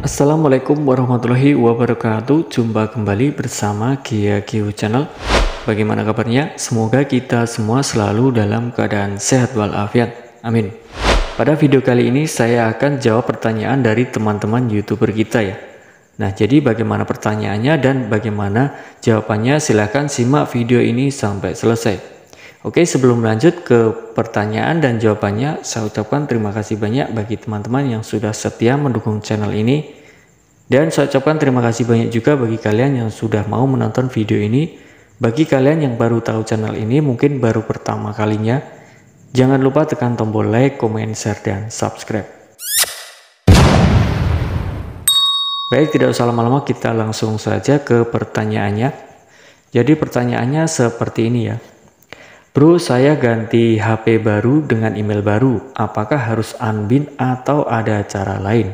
Assalamualaikum warahmatullahi wabarakatuh Jumpa kembali bersama Gia Gio Channel Bagaimana kabarnya? Semoga kita semua selalu dalam keadaan sehat walafiat Amin Pada video kali ini saya akan jawab pertanyaan dari teman-teman youtuber kita ya Nah, jadi bagaimana pertanyaannya dan bagaimana jawabannya? Silahkan simak video ini sampai selesai. Oke, sebelum lanjut ke pertanyaan dan jawabannya, saya ucapkan terima kasih banyak bagi teman-teman yang sudah setia mendukung channel ini. Dan saya ucapkan terima kasih banyak juga bagi kalian yang sudah mau menonton video ini. Bagi kalian yang baru tahu channel ini, mungkin baru pertama kalinya, jangan lupa tekan tombol like, comment, share, dan subscribe. Baik, tidak usah lama-lama kita langsung saja ke pertanyaannya. Jadi pertanyaannya seperti ini ya. Bro, saya ganti HP baru dengan email baru. Apakah harus unbin atau ada cara lain?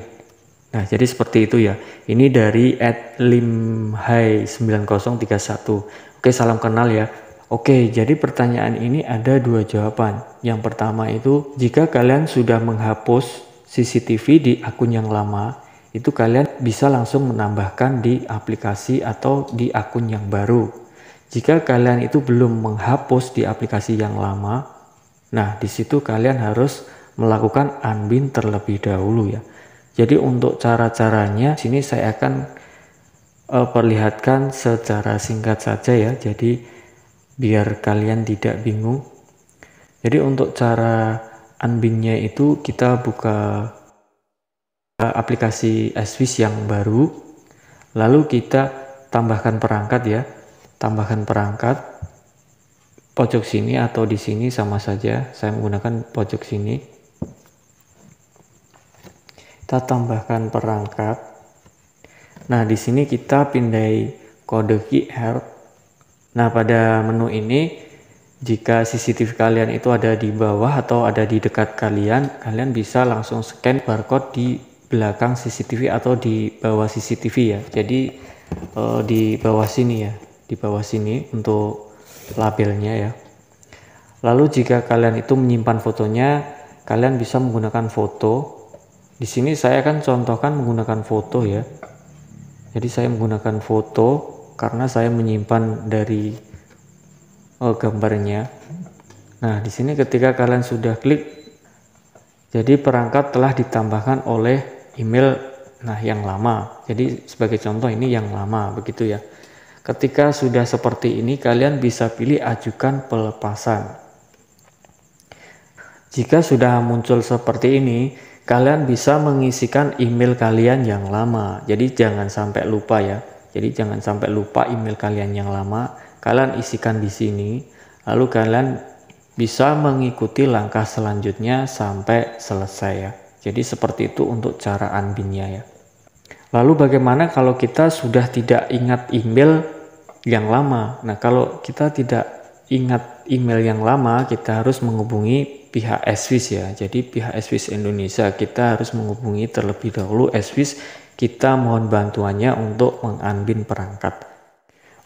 Nah, jadi seperti itu ya. Ini dari @limhai9031. Oke, salam kenal ya. Oke, jadi pertanyaan ini ada dua jawaban. Yang pertama itu, jika kalian sudah menghapus CCTV di akun yang lama, itu kalian bisa langsung menambahkan di aplikasi atau di akun yang baru. Jika kalian itu belum menghapus di aplikasi yang lama, nah di situ kalian harus melakukan unbin terlebih dahulu ya. Jadi untuk cara-caranya sini saya akan uh, perlihatkan secara singkat saja ya. Jadi biar kalian tidak bingung. Jadi untuk cara unbinnya itu kita buka uh, aplikasi SWIS yang baru lalu kita tambahkan perangkat ya tambahkan perangkat pojok sini atau di sini sama saja saya menggunakan pojok sini kita tambahkan perangkat nah di sini kita pindai kode QR nah pada menu ini jika CCTV kalian itu ada di bawah atau ada di dekat kalian, kalian bisa langsung scan barcode di belakang CCTV atau di bawah CCTV ya. Jadi uh, di bawah sini ya, di bawah sini untuk labelnya ya. Lalu jika kalian itu menyimpan fotonya, kalian bisa menggunakan foto. Di sini saya akan contohkan menggunakan foto ya. Jadi saya menggunakan foto karena saya menyimpan dari uh, gambarnya. Nah, di sini ketika kalian sudah klik jadi perangkat telah ditambahkan oleh email nah yang lama. Jadi sebagai contoh ini yang lama begitu ya. Ketika sudah seperti ini kalian bisa pilih ajukan pelepasan. Jika sudah muncul seperti ini, kalian bisa mengisikan email kalian yang lama. Jadi jangan sampai lupa ya. Jadi jangan sampai lupa email kalian yang lama. Kalian isikan di sini. Lalu kalian bisa mengikuti langkah selanjutnya sampai selesai ya. Jadi seperti itu untuk cara unbinnya ya. Lalu bagaimana kalau kita sudah tidak ingat email yang lama? Nah kalau kita tidak ingat email yang lama kita harus menghubungi pihak Swiss ya. Jadi pihak Swiss Indonesia kita harus menghubungi terlebih dahulu Swiss kita mohon bantuannya untuk mengunbin perangkat.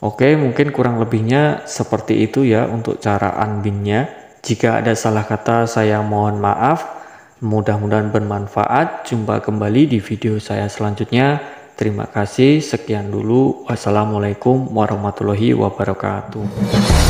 Oke, mungkin kurang lebihnya seperti itu ya untuk cara unbinnya. Jika ada salah kata saya mohon maaf. Mudah-mudahan bermanfaat. Jumpa kembali di video saya selanjutnya. Terima kasih. Sekian dulu. Wassalamualaikum warahmatullahi wabarakatuh.